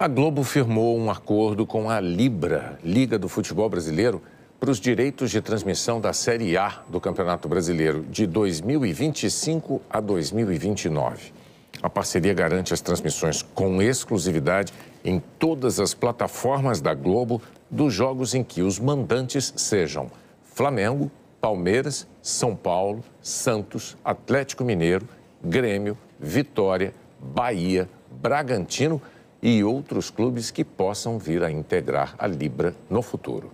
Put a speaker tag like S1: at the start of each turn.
S1: A Globo firmou um acordo com a Libra, Liga do Futebol Brasileiro, para os direitos de transmissão da Série A do Campeonato Brasileiro de 2025 a 2029. A parceria garante as transmissões com exclusividade em todas as plataformas da Globo dos jogos em que os mandantes sejam Flamengo, Palmeiras, São Paulo, Santos, Atlético Mineiro, Grêmio, Vitória, Bahia, Bragantino e outros clubes que possam vir a integrar a Libra no futuro.